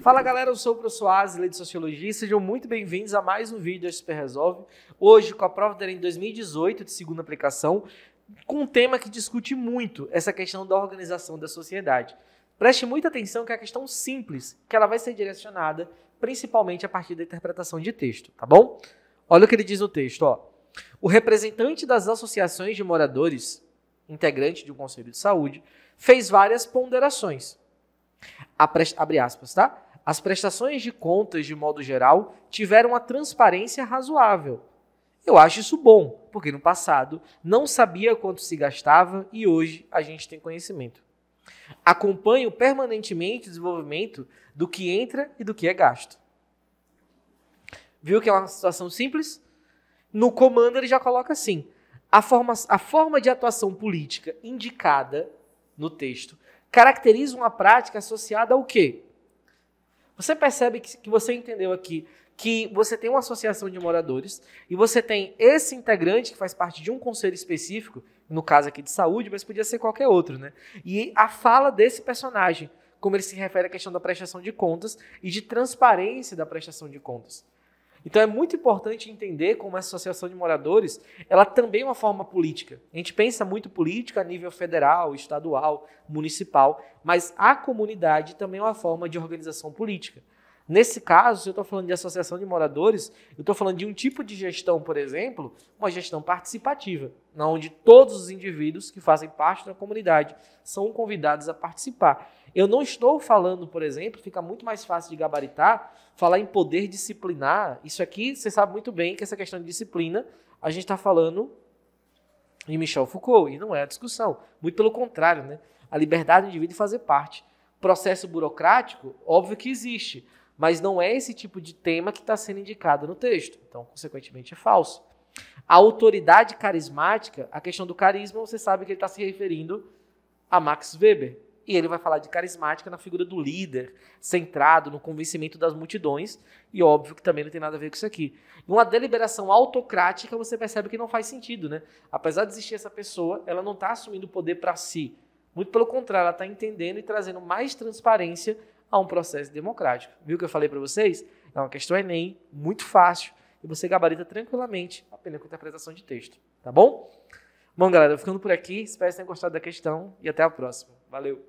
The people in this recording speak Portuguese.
Fala galera, eu sou o professor Asley de Sociologia e sejam muito bem-vindos a mais um vídeo da Super Resolve. Hoje, com a prova da Enem 2018 de segunda aplicação, com um tema que discute muito essa questão da organização da sociedade. Preste muita atenção que é a questão simples, que ela vai ser direcionada principalmente a partir da interpretação de texto, tá bom? Olha o que ele diz no texto, ó. O representante das associações de moradores, integrante de um conselho de saúde, fez várias ponderações. Abre aspas, tá? As prestações de contas, de modo geral, tiveram uma transparência razoável. Eu acho isso bom, porque no passado não sabia quanto se gastava e hoje a gente tem conhecimento. Acompanho permanentemente o desenvolvimento do que entra e do que é gasto. Viu que é uma situação simples? No comando ele já coloca assim: a forma, a forma de atuação política indicada no texto caracteriza uma prática associada ao quê? Você percebe que, que você entendeu aqui que você tem uma associação de moradores e você tem esse integrante que faz parte de um conselho específico, no caso aqui de saúde, mas podia ser qualquer outro, né? E a fala desse personagem, como ele se refere à questão da prestação de contas e de transparência da prestação de contas. Então é muito importante entender como essa associação de moradores, ela também é uma forma política. A gente pensa muito política a nível federal, estadual, municipal, mas a comunidade também é uma forma de organização política. Nesse caso, se eu estou falando de associação de moradores, eu estou falando de um tipo de gestão, por exemplo, uma gestão participativa, onde todos os indivíduos que fazem parte da comunidade são convidados a participar. Eu não estou falando, por exemplo, fica muito mais fácil de gabaritar, falar em poder disciplinar. Isso aqui, você sabe muito bem que essa questão de disciplina, a gente está falando de Michel Foucault, e não é a discussão. Muito pelo contrário, né? A liberdade do indivíduo fazer parte. Processo burocrático, óbvio que existe mas não é esse tipo de tema que está sendo indicado no texto. Então, consequentemente, é falso. A autoridade carismática, a questão do carisma, você sabe que ele está se referindo a Max Weber. E ele vai falar de carismática na figura do líder, centrado no convencimento das multidões, e óbvio que também não tem nada a ver com isso aqui. Uma deliberação autocrática, você percebe que não faz sentido, né? Apesar de existir essa pessoa, ela não está assumindo o poder para si. Muito pelo contrário, ela está entendendo e trazendo mais transparência a um processo democrático. Viu o que eu falei para vocês? É uma questão Enem, muito fácil, e você gabarita tranquilamente, apenas com interpretação de texto, tá bom? Bom, galera, ficando por aqui, espero que tenham gostado da questão e até a próxima. Valeu!